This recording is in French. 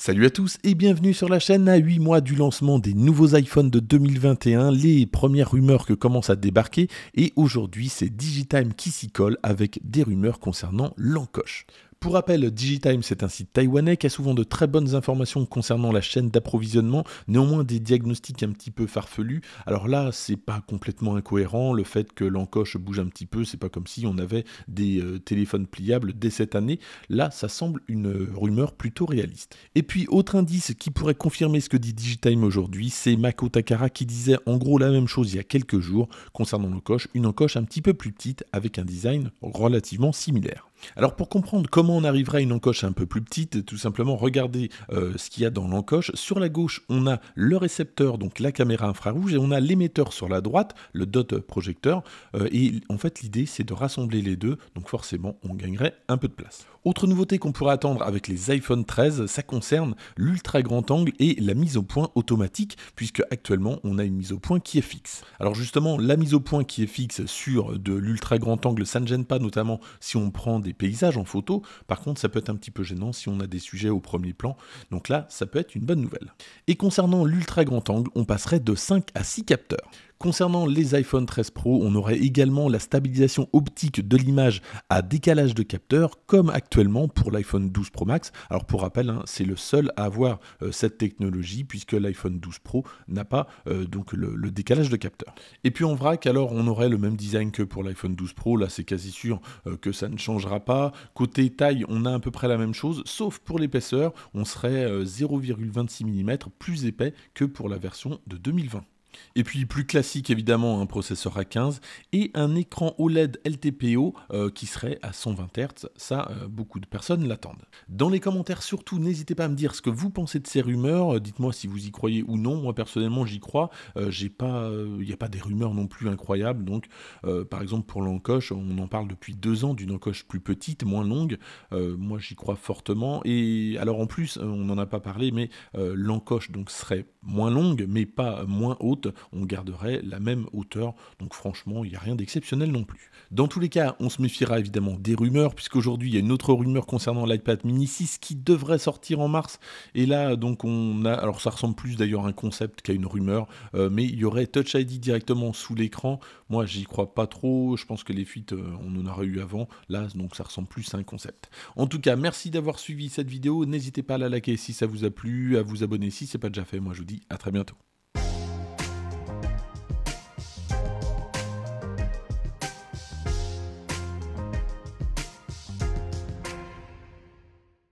Salut à tous et bienvenue sur la chaîne à 8 mois du lancement des nouveaux iPhones de 2021, les premières rumeurs que commencent à débarquer et aujourd'hui c'est Digitime qui s'y colle avec des rumeurs concernant l'encoche. Pour rappel, Digitime, c'est un site taïwanais qui a souvent de très bonnes informations concernant la chaîne d'approvisionnement, néanmoins des diagnostics un petit peu farfelus. Alors là, c'est pas complètement incohérent, le fait que l'encoche bouge un petit peu, c'est pas comme si on avait des euh, téléphones pliables dès cette année. Là, ça semble une rumeur plutôt réaliste. Et puis, autre indice qui pourrait confirmer ce que dit Digitime aujourd'hui, c'est Mako Takara qui disait en gros la même chose il y a quelques jours concernant l'encoche, une encoche un petit peu plus petite avec un design relativement similaire. Alors pour comprendre comment on arrivera à une encoche un peu plus petite, tout simplement regardez euh, ce qu'il y a dans l'encoche. Sur la gauche, on a le récepteur, donc la caméra infrarouge, et on a l'émetteur sur la droite, le dot projecteur. Euh, et en fait, l'idée, c'est de rassembler les deux, donc forcément, on gagnerait un peu de place. Autre nouveauté qu'on pourrait attendre avec les iPhone 13, ça concerne l'ultra grand angle et la mise au point automatique, puisque actuellement, on a une mise au point qui est fixe. Alors justement, la mise au point qui est fixe sur de l'ultra grand angle, ça ne gêne pas, notamment si on prend des paysages en photo. Par contre, ça peut être un petit peu gênant si on a des sujets au premier plan. Donc là, ça peut être une bonne nouvelle. Et concernant l'ultra grand angle, on passerait de 5 à 6 capteurs. Concernant les iPhone 13 Pro, on aurait également la stabilisation optique de l'image à décalage de capteur, comme actuellement pour l'iPhone 12 Pro Max. Alors pour rappel, hein, c'est le seul à avoir euh, cette technologie, puisque l'iPhone 12 Pro n'a pas euh, donc le, décalage de capteur. Et puis en vrac, alors on aurait le même design que pour l'iPhone 12 Pro, là c'est quasi sûr euh, que ça ne changera pas. Côté taille, on a à peu près la même chose, sauf pour l'épaisseur, on serait 0,26 mm plus épais que pour la version de 2020. Et puis plus classique évidemment un processeur A15 et un écran OLED LTPO euh, qui serait à 120 Hz, ça euh, beaucoup de personnes l'attendent. Dans les commentaires surtout n'hésitez pas à me dire ce que vous pensez de ces rumeurs, euh, dites-moi si vous y croyez ou non, moi personnellement j'y crois, j'ai pas, il n'y a pas des rumeurs non plus incroyables, donc par exemple pour l'encoche on en parle depuis deux ans d'une encoche plus petite, moins longue, moi j'y crois fortement et alors en plus on n'en a pas parlé mais l'encoche donc serait moins longue mais pas moins haute on garderait la même hauteur. Donc franchement, il n'y a rien d'exceptionnel non plus. Dans tous les cas, on se méfiera évidemment des rumeurs, puisqu'aujourd'hui, il y a une autre rumeur concernant l'iPad mini 6 qui devrait sortir en mars. Et là, donc, on a. Alors, ça ressemble plus d'ailleurs à un concept qu'à une rumeur, euh, mais il y aurait Touch ID directement sous l'écran. Moi, j'y crois pas trop. Je pense que les fuites, euh, on en aurait eu avant. Là, donc, ça ressemble plus à un concept. En tout cas, merci d'avoir suivi cette vidéo. N'hésitez pas à la liker si ça vous a plu, à vous abonner si c'est pas déjà fait. Moi, je vous dis à très bientôt.